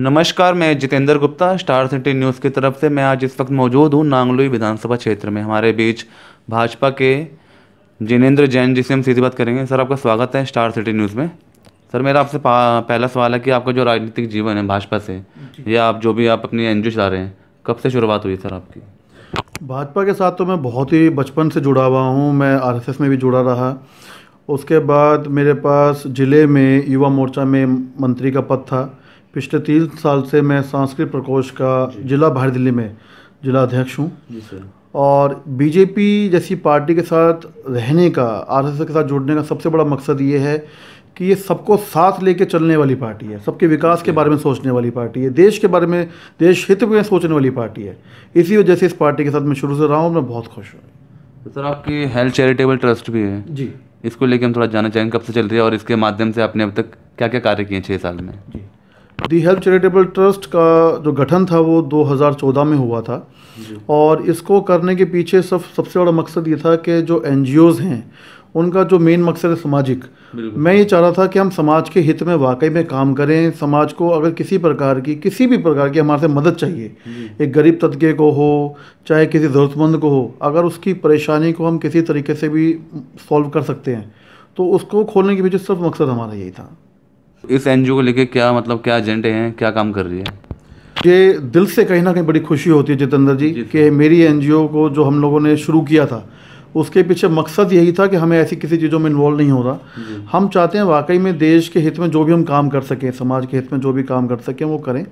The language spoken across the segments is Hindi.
नमस्कार मैं Jitendra Gupta star city news की तरफ से मैं आज इस वक्त मौजूद हूँ नांगलोई विधानसभा क्षेत्र में हमारे बीच भाजपा के जिनेंद्र जैन जी से हम सीधी बात करेंगे सर आपका स्वागत है स्टार सिटी न्यूज़ में सर मेरा आपसे पहला सवाल है कि आपका जो राजनीतिक जीवन है भाजपा से या आप जो भी आप अपनी एन जी चला रहे हैं कब से शुरुआत हुई सर आपकी भाजपा के साथ तो मैं बहुत ही बचपन से जुड़ा हुआ हूँ मैं आर में भी जुड़ा रहा उसके बाद मेरे पास ज़िले में युवा मोर्चा में मंत्री का पद था पिछले तीन साल से मैं सांस्कृतिक प्रकोष्ठ का जिला बाहर दिल्ली में जिला अध्यक्ष हूँ और बीजेपी जैसी पार्टी के साथ रहने का आर के साथ जुड़ने का सबसे बड़ा मकसद ये है कि ये सबको साथ लेके चलने वाली पार्टी है सबके विकास के बारे में सोचने वाली पार्टी है देश के बारे में देश हित में सोचने वाली पार्टी है इसी वजह से इस पार्टी के साथ मैं शुरू से रहा हूँ मैं बहुत खुश हूँ तो सर आपकी हेल्थ चैरिटेबल ट्रस्ट भी है जी इसको लेके हम थोड़ा जानना चाहेंगे कब से चल रही है और इसके माध्यम से आपने अब तक क्या क्या कार्य किए छः साल में जी दी हेल्प चैरिटेबल ट्रस्ट का जो गठन था वो 2014 में हुआ था और इसको करने के पीछे सब सबसे बड़ा मकसद ये था कि जो एन हैं उनका जो मेन मकसद है सामाजिक मैं ये चाह रहा था कि हम समाज के हित में वाकई में काम करें समाज को अगर किसी प्रकार की किसी भी प्रकार की हमारे से मदद चाहिए एक गरीब तबके को हो चाहे किसी ज़रूरतमंद को हो अगर उसकी परेशानी को हम किसी तरीके से भी सॉल्व कर सकते हैं तो उसको खोलने के पीछे सिर्फ मकसद हमारा यही था इस एन को लेके क्या मतलब क्या एजेंडे हैं क्या काम कर रही है ये दिल से कहीं ना कहीं बड़ी खुशी होती है जितेंद्र जी, जी कि मेरी एन को जो हम लोगों ने शुरू किया था उसके पीछे मकसद यही था कि हमें ऐसी किसी चीज़ों में इन्वॉल्व नहीं हो रहा हम चाहते हैं वाकई में देश के हित में जो भी हम काम कर सकें समाज के हित में जो भी काम कर सकें वो करें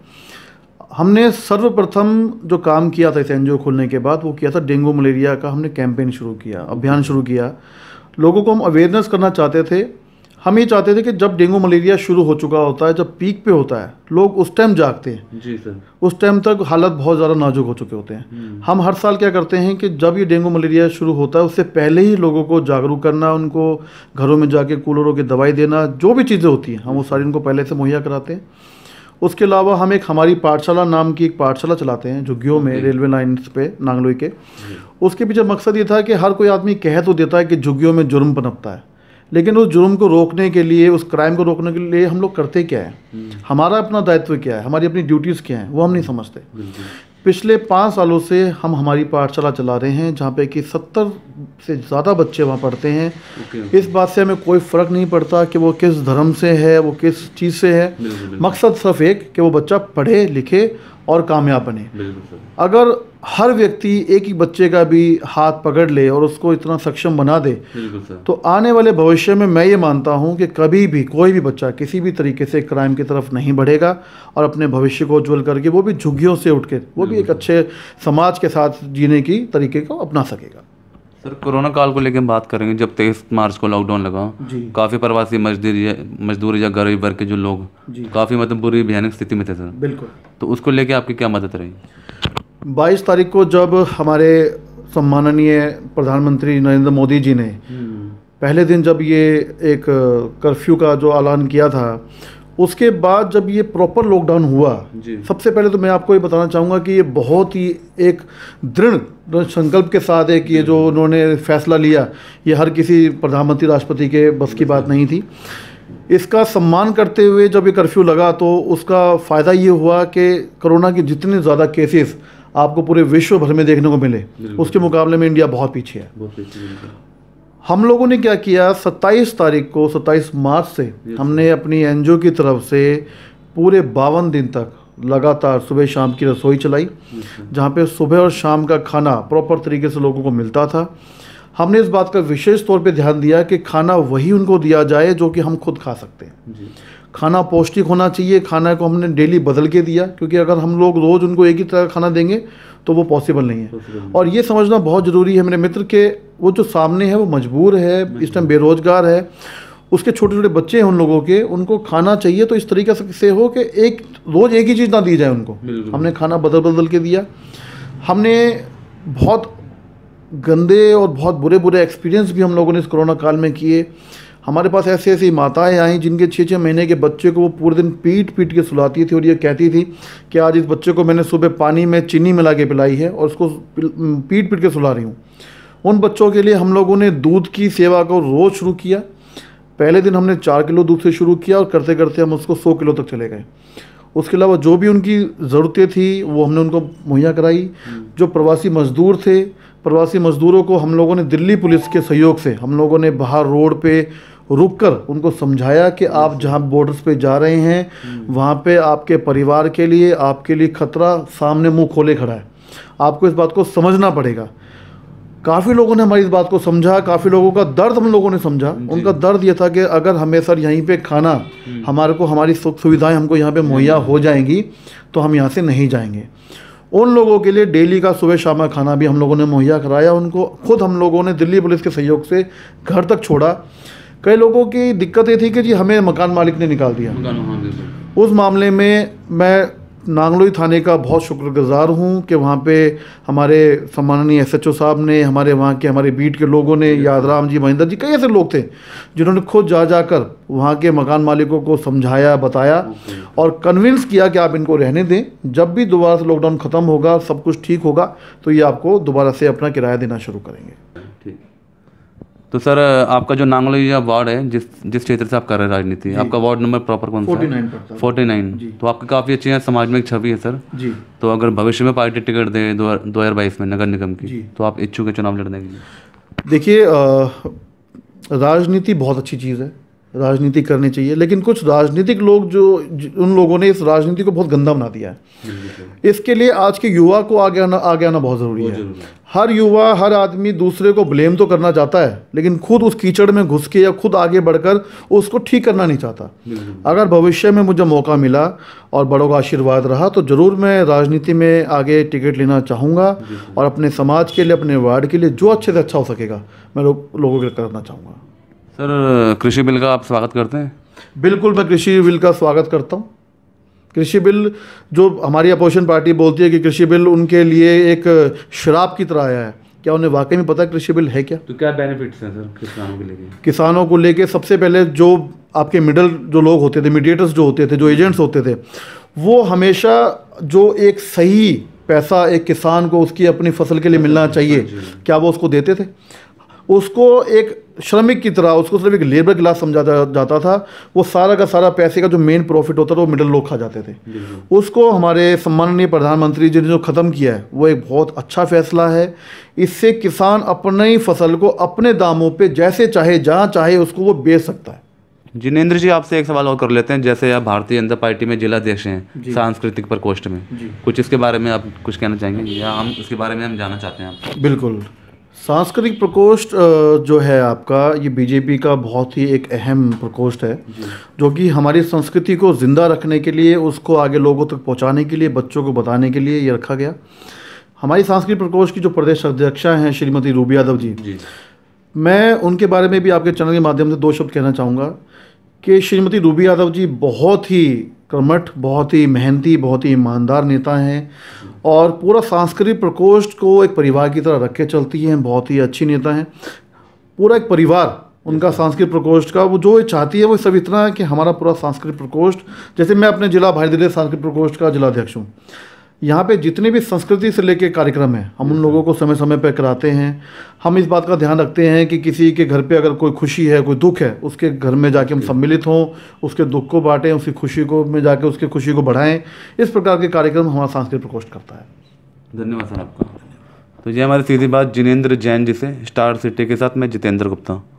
हमने सर्वप्रथम जो काम किया था इस एन खोलने के बाद वो किया था डेंगू मलेरिया का हमने कैंपेन शुरू किया अभियान शुरू किया लोगों को हम अवेयरनेस करना चाहते थे हम ये चाहते थे कि जब डेंगू मलेरिया शुरू हो चुका होता है जब पीक पे होता है लोग उस टाइम जागते हैं जी सर उस टाइम तक हालत बहुत ज़्यादा नाजुक हो चुके होते हैं हम्म। हम हर साल क्या करते हैं कि जब ये डेंगू मलेरिया शुरू होता है उससे पहले ही लोगों को जागरूक करना उनको घरों में जाके कूलरों की दवाई देना जो भी चीज़ें होती हैं हम वो सारी उनको पहले से मुहैया कराते हैं उसके अलावा हम एक हमारी पाठशाला नाम की एक पाठशाला चलाते हैं झुग्गियों में रेलवे लाइन्स पे नांगलोई के उसके पीछे मकसद ये था कि हर कोई आदमी कह तो देता है कि झुग्गियों में जुर्म पनपता है लेकिन उस जुर्म को रोकने के लिए उस क्राइम को रोकने के लिए हम लोग करते क्या है हम्म। हमारा अपना दायित्व क्या है हमारी अपनी ड्यूटीज़ क्या हैं वो हम नहीं समझते पिछले पाँच सालों से हम हमारी पाठशाला चला रहे हैं जहाँ पे कि सत्तर से ज़्यादा बच्चे वहाँ पढ़ते हैं okay, okay. इस बात से हमें कोई फ़र्क नहीं पड़ता कि वो किस धर्म से है वो किस चीज़ से है मकसद सिर्फ एक कि वो बच्चा पढ़े लिखे और कामयाब बने अगर हर व्यक्ति एक ही बच्चे का भी हाथ पकड़ ले और उसको इतना सक्षम बना दे तो आने वाले भविष्य में मैं ये मानता हूँ कि कभी भी कोई भी बच्चा किसी भी तरीके से क्राइम की तरफ नहीं बढ़ेगा और अपने भविष्य को उज्ज्वल करके वो भी झुग्गियों से उठ के वो भी एक अच्छे समाज के साथ जीने की तरीके को अपना सकेगा सर कोरोना काल को लेकर बात करेंगे जब तेईस मार्च को लॉकडाउन लगा काफ़ी प्रवासी मजदूर मजदूर या गरीब वर्ग के जो लोग काफ़ी मतलब बुरी भयानक स्थिति में थे सर बिल्कुल तो उसको लेके आपकी क्या मदद रही बाईस तारीख को जब हमारे सम्माननीय प्रधानमंत्री नरेंद्र मोदी जी ने हम्म। पहले दिन जब ये एक कर्फ्यू का जो ऐलान किया था उसके बाद जब ये प्रॉपर लॉकडाउन हुआ सबसे पहले तो मैं आपको ये बताना चाहूँगा कि ये बहुत ही एक दृढ़ संकल्प के साथ एक ये जो उन्होंने फैसला लिया ये हर किसी प्रधानमंत्री राष्ट्रपति के बस की बात नहीं थी इसका सम्मान करते हुए जब ये कर्फ्यू लगा तो उसका फ़ायदा ये हुआ कि कोरोना के जितने ज़्यादा केसेस आपको पूरे विश्व भर में देखने को मिले उसके मुकाबले में इंडिया बहुत पीछे है हम लोगों ने क्या किया 27 तारीख को 27 मार्च से हमने अपनी एन की तरफ से पूरे बावन दिन तक लगातार सुबह शाम की रसोई चलाई जहाँ पे सुबह और शाम का खाना प्रॉपर तरीके से लोगों को मिलता था हमने इस बात का विशेष तौर पे ध्यान दिया कि खाना वही उनको दिया जाए जो कि हम खुद खा सकते हैं खाना पौष्टिक होना चाहिए खाना को हमने डेली बदल के दिया क्योंकि अगर हम लोग रोज़ उनको एक ही तरह का खाना देंगे तो वो पॉसिबल नहीं है और ये समझना बहुत ज़रूरी है मेरे मित्र के वो जो सामने है वो मजबूर है इस टाइम बेरोज़गार है उसके छोटे छोटे बच्चे हैं उन लोगों के उनको खाना चाहिए तो इस तरीके से हो कि एक रोज़ एक ही चीज़ ना दी जाए उनको हमने खाना बदल बदल के दिया हमने बहुत गंदे और बहुत बुरे बुरे एक्सपीरियंस भी हम लोगों ने इस कोरोना काल में किए हमारे पास ऐसी ऐसी माताएं आई जिनके छः छः महीने के बच्चे को वो पूरे दिन पीट पीट के सुलाती थी और ये कहती थी कि आज इस बच्चे को मैंने सुबह पानी में चीनी मिला के पिलाई है और उसको पीट पीट के सुला रही हूँ उन बच्चों के लिए हम लोगों ने दूध की सेवा को रोज़ शुरू किया पहले दिन हमने चार किलो दूध से शुरू किया और करते करते हम उसको सौ किलो तक चले गए उसके अलावा जो भी उनकी ज़रूरतें थी वो हमने उनको मुहैया कराई हम्म। जो प्रवासी मज़दूर थे प्रवासी मज़दूरों को हम लोगों ने दिल्ली पुलिस के सहयोग से हम लोगों ने बाहर रोड पे रुककर उनको समझाया कि आप जहाँ बॉर्डर्स पे जा रहे हैं वहाँ पे आपके परिवार के लिए आपके लिए खतरा सामने मुंह खोले खड़ा है आपको इस बात को समझना पड़ेगा काफ़ी लोगों ने हमारी इस बात को समझा काफ़ी लोगों का दर्द हम लोगों ने समझा उनका दर्द यह था कि अगर हमें सर यहीं पे खाना हम्म। हमारे को हमारी सुख सुविधाएं हमको यहाँ पे मुहैया हम्म। हो जाएंगी तो हम यहाँ से नहीं जाएंगे उन लोगों के लिए डेली का सुबह शाम का खाना भी हम लोगों ने मुहैया कराया उनको खुद हम लोगों ने दिल्ली पुलिस के सहयोग से घर तक छोड़ा कई लोगों की दिक्कत ये थी कि जी हमें मकान मालिक ने निकाल दिया उस मामले में मैं नांगलोई थाने का बहुत शुक्रगुजार हूँ कि वहाँ पे हमारे सम्माननीय एस एच ओ साहब ने हमारे वहाँ के हमारे बीट के लोगों ने यादराम जी महेंद्र जी कई ऐसे लोग थे जिन्होंने खुद जा जाकर वहाँ के मकान मालिकों को समझाया बताया और कन्विंस किया कि आप इनको रहने दें जब भी दोबारा से लॉकडाउन ख़त्म होगा सब कुछ ठीक होगा तो ये आपको दोबारा से अपना किराया देना शुरू करेंगे ठीक तो सर आपका जो नांगलोइया वार्ड है जिस जिस क्षेत्र से आप कर रहे हैं राजनीति आपका वार्ड नंबर प्रॉपर कौन सा फोर्टी नाइन फोर्टी नाइन तो आपकी काफ़ी अच्छी है समाज में एक छवि है सर जी तो अगर भविष्य में पार्टी टिकट दे दो हज़ार बाईस में नगर निगम की तो आप इच्छुक है चुनाव लड़ने के लिए देखिए राजनीति बहुत अच्छी चीज़ है राजनीति करनी चाहिए लेकिन कुछ राजनीतिक लोग जो उन लोगों ने इस राजनीति को बहुत गंदा बना दिया है इसके लिए आज के युवा को आगे आना आगे आना बहुत ज़रूरी है हर युवा हर आदमी दूसरे को ब्लेम तो करना चाहता है लेकिन खुद उस कीचड़ में घुस के या खुद आगे बढ़कर उसको ठीक करना नहीं चाहता अगर भविष्य में मुझे मौका मिला और बड़ों का आशीर्वाद रहा तो ज़रूर मैं राजनीति में आगे टिकट लेना चाहूँगा और अपने समाज के लिए अपने वार्ड के लिए जो अच्छे से अच्छा हो सकेगा मैं लोगों के लिए करना चाहूँगा सर कृषि बिल का आप स्वागत करते हैं बिल्कुल मैं कृषि बिल का स्वागत करता हूँ कृषि बिल जो हमारी अपोजिशन पार्टी बोलती है कि कृषि बिल उनके लिए एक शराब की तरह आया है क्या उन्हें वाकई में पता है कृषि बिल है क्या तो क्या बेनिफिट्स हैं सर किसानों के लिए किसानों को लेके सबसे पहले जो आपके मिडल जो लोग होते थे मीडिएटर्स जो होते थे जो एजेंट्स होते थे वो हमेशा जो एक सही पैसा एक किसान को उसकी अपनी फसल के लिए मिलना चाहिए हाँ क्या वो उसको देते थे उसको एक श्रमिक की तरह उसको सिर्फ एक लेबर क्लास समझा जाता था वो सारा का सारा पैसे का जो मेन प्रॉफिट होता था वो मिडिल लोग खा जाते थे उसको हमारे सम्माननीय प्रधानमंत्री जी ने जो ख़त्म किया है वो एक बहुत अच्छा फैसला है इससे किसान अपने ही फसल को अपने दामों पे जैसे चाहे जहाँ चाहे उसको वो बेच सकता है जिनेन्द्र जी आपसे एक सवाल और कर लेते हैं जैसे आप भारतीय जनता पार्टी में जिलाध्यक्ष हैं सांस्कृतिक प्रकोष्ठ में कुछ इसके बारे में आप कुछ कहना चाहेंगे या हम इसके बारे में हम जाना चाहते हैं आप बिल्कुल सांस्कृतिक प्रकोष्ठ जो है आपका ये बीजेपी का बहुत ही एक अहम प्रकोष्ठ है जो कि हमारी संस्कृति को ज़िंदा रखने के लिए उसको आगे लोगों तक पहुंचाने के लिए बच्चों को बताने के लिए ये रखा गया हमारी सांस्कृतिक प्रकोष्ठ की जो प्रदेश अध्यक्षा हैं श्रीमती रूबी यादव जी, जी मैं उनके बारे में भी आपके चैनल के माध्यम से दो शब्द कहना चाहूँगा कि श्रीमती रूबी यादव जी बहुत ही कर्मठ बहुत ही मेहनती बहुत ही ईमानदार नेता हैं और पूरा सांस्कृतिक प्रकोष्ठ को एक परिवार की तरह रख के चलती हैं बहुत ही अच्छी नेता हैं पूरा एक परिवार उनका सांस्कृतिक प्रकोष्ठ का वो जो चाहती है वो सब इतना है कि हमारा पूरा सांस्कृतिक प्रकोष्ठ जैसे मैं अपने जिला भाई दिल्ली सांस्कृतिक प्रकोष्ठ का जिलाध्यक्ष हूँ यहाँ पे जितने भी संस्कृति से लेके कार्यक्रम हैं हम उन लोगों को समय समय पर कराते हैं हम इस बात का ध्यान रखते हैं कि किसी के घर पे अगर कोई खुशी है कोई दुख है उसके घर में जाके हम सम्मिलित हों उसके दुख को बांटें उसकी खुशी को में जाके उसकी खुशी को बढ़ाएं इस प्रकार के कार्यक्रम हमारा सांस्कृतिक प्रकोष्ठ करता है धन्यवाद सर आपका तो ये हमारी सीधी बात जिनेन्द्र जैन जी से स्टार सिटी के साथ मैं जितेंद्र गुप्ता हूँ